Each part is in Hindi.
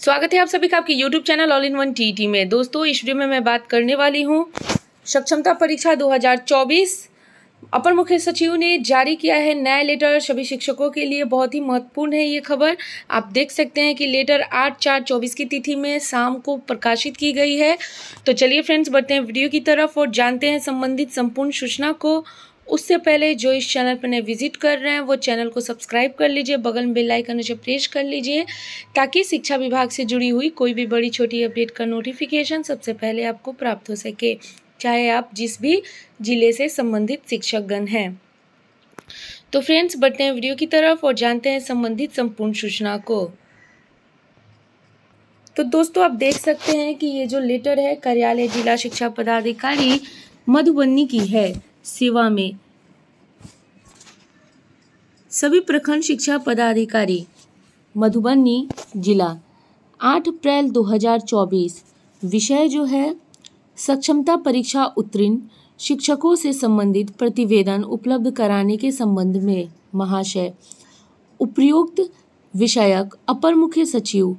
स्वागत है आप सभी का आपके YouTube channel all in one T में दोस्तों इस वीडियो में मैं बात करने वाली हूँ सक्षमता परीक्षा 2024 अपर मुख्य सचिव ने जारी किया है नया लेटर सभी शिक्षकों के लिए बहुत ही महत्वपूर्ण है ये खबर आप देख सकते हैं कि लेटर आठ चार चौबीस की तिथि में शाम को प्रकाशित की गई है तो चलिए फ्रेंड्स बढ़ते हैं वीडियो की तरफ और जानते हैं संबंधित संपूर्ण सूचना को उससे पहले जो इस चैनल पर नए विजिट कर रहे हैं वो चैनल को सब्सक्राइब कर लीजिए बगल में बेल आइकन उसे प्रेस कर लीजिए ताकि शिक्षा विभाग से जुड़ी हुई कोई भी बड़ी छोटी अपडेट का नोटिफिकेशन सबसे पहले आपको प्राप्त हो सके चाहे आप जिस भी जिले से संबंधित शिक्षकगण हैं तो फ्रेंड्स बढ़ते हैं वीडियो की तरफ और जानते हैं संबंधित संपूर्ण सूचना को तो दोस्तों आप देख सकते हैं कि ये जो लेटर है कार्यालय जिला शिक्षा पदाधिकारी मधुबनी की है सेवा में सभी प्रखंड शिक्षा पदाधिकारी मधुबनी जिला 8 अप्रैल 2024 विषय जो है सक्षमता परीक्षा उत्तीर्ण शिक्षकों से संबंधित प्रतिवेदन उपलब्ध कराने के संबंध में महाशय उपयुक्त विषयक अपर मुख्य सचिव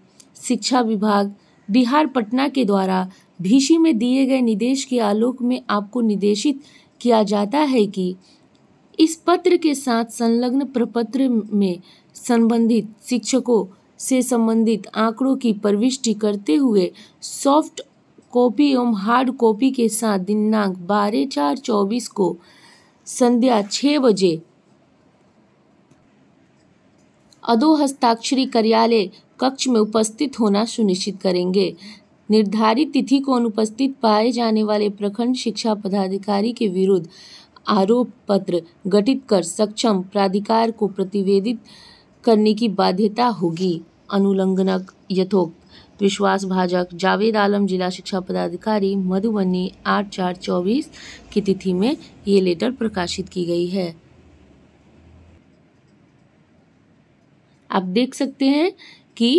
शिक्षा विभाग बिहार पटना के द्वारा भीषी में दिए गए निर्देश के आलोक में आपको निर्देशित किया जाता है कि इस पत्र के साथ संलग्न प्रपत्र में संबंधित शिक्षकों से संबंधित आंकड़ों की प्रविष्टि करते हुए सॉफ्ट कॉपी एवं हार्ड कॉपी के साथ दिनांक बारह चार चौबीस को संध्या छः बजे अधो हस्ताक्षरी कार्यालय कक्ष में उपस्थित होना सुनिश्चित करेंगे निर्धारित तिथि को अनुपस्थित पाए जाने वाले प्रखंड शिक्षा पदाधिकारी के विरुद्ध आरोप पत्र गठित कर सक्षम प्राधिकार को प्रतिवेदित करने की बाध्यता होगी अनुलंघनक यथोक्त विश्वास भाजक जावेद आलम जिला शिक्षा पदाधिकारी मधुबनी आठ चार चौबीस की तिथि में ये लेटर प्रकाशित की गई है आप देख सकते हैं कि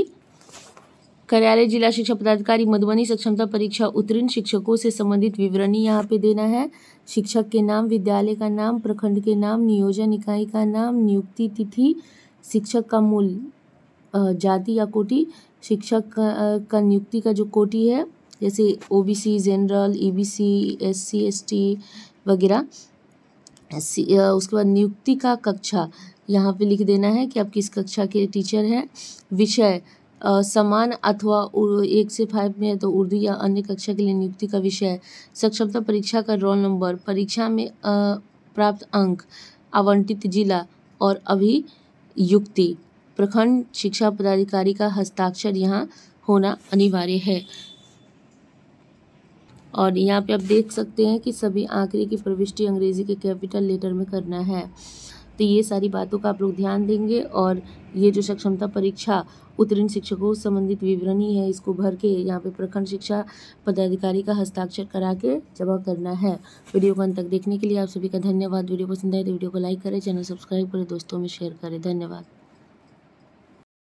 कार्यालय जिला शिक्षा पदाधिकारी मधुबनी सक्षमता परीक्षा उत्तीर्ण शिक्षकों से संबंधित विवरणी यहाँ पे देना है शिक्षक के नाम विद्यालय का नाम प्रखंड के नाम नियोजन इकाई का नाम नियुक्ति तिथि शिक्षक का मूल जाति या कोटि शिक्षक का, नियुक्ति का जो कोटि है जैसे ओ जनरल ई बी सी वगैरह उसके बाद नियुक्ति का कक्षा यहाँ पे लिख देना है कि आप किस कक्षा के टीचर हैं विषय समान अथवा एक से फाइव में है तो उर्दू या अन्य कक्षा के लिए नियुक्ति का विषय है सक्षमता परीक्षा का रोल नंबर परीक्षा में प्राप्त अंक आवंटित जिला और अभियुक्ति प्रखंड शिक्षा पदाधिकारी का हस्ताक्षर यहाँ होना अनिवार्य है और यहाँ पे आप देख सकते हैं कि सभी आंकड़े की प्रविष्टि अंग्रेजी के कैपिटल लेटर में करना है तो ये सारी बातों का आप लोग ध्यान देंगे और ये जो सक्षमता परीक्षा उत्तीर्ण शिक्षकों संबंधित विवरणी है इसको भर के यहाँ पे प्रखंड शिक्षा पदाधिकारी का हस्ताक्षर करा के जमा करना है वीडियो को अंत तक देखने के लिए आप सभी का धन्यवाद वीडियो पसंद आए तो वीडियो को लाइक करें चैनल सब्सक्राइब करें दोस्तों में शेयर करें धन्यवाद